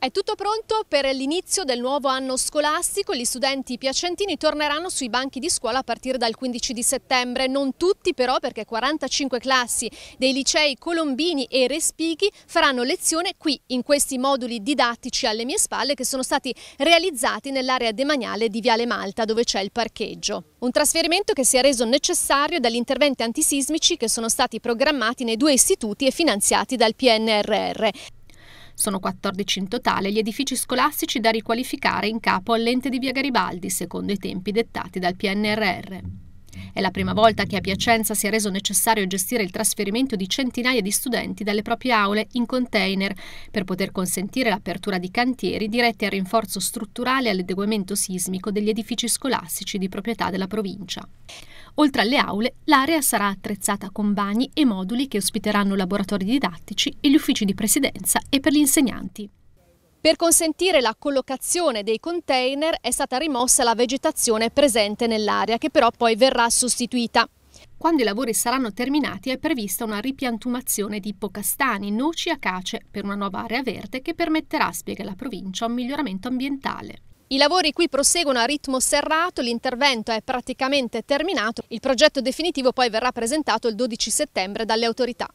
È tutto pronto per l'inizio del nuovo anno scolastico. Gli studenti piacentini torneranno sui banchi di scuola a partire dal 15 di settembre. Non tutti però perché 45 classi dei licei Colombini e Respighi faranno lezione qui in questi moduli didattici alle mie spalle che sono stati realizzati nell'area demaniale di Viale Malta dove c'è il parcheggio. Un trasferimento che si è reso necessario dagli interventi antisismici che sono stati programmati nei due istituti e finanziati dal PNRR. Sono 14 in totale gli edifici scolastici da riqualificare in capo all'ente di Via Garibaldi, secondo i tempi dettati dal PNRR. È la prima volta che a Piacenza si è reso necessario gestire il trasferimento di centinaia di studenti dalle proprie aule in container per poter consentire l'apertura di cantieri diretti al rinforzo strutturale e all'adeguamento sismico degli edifici scolastici di proprietà della provincia. Oltre alle aule, l'area sarà attrezzata con bagni e moduli che ospiteranno laboratori didattici e gli uffici di presidenza e per gli insegnanti. Per consentire la collocazione dei container è stata rimossa la vegetazione presente nell'area che però poi verrà sostituita. Quando i lavori saranno terminati è prevista una ripiantumazione di ippocastani, noci e acace per una nuova area verde che permetterà, spiega la provincia, un miglioramento ambientale. I lavori qui proseguono a ritmo serrato, l'intervento è praticamente terminato, il progetto definitivo poi verrà presentato il 12 settembre dalle autorità.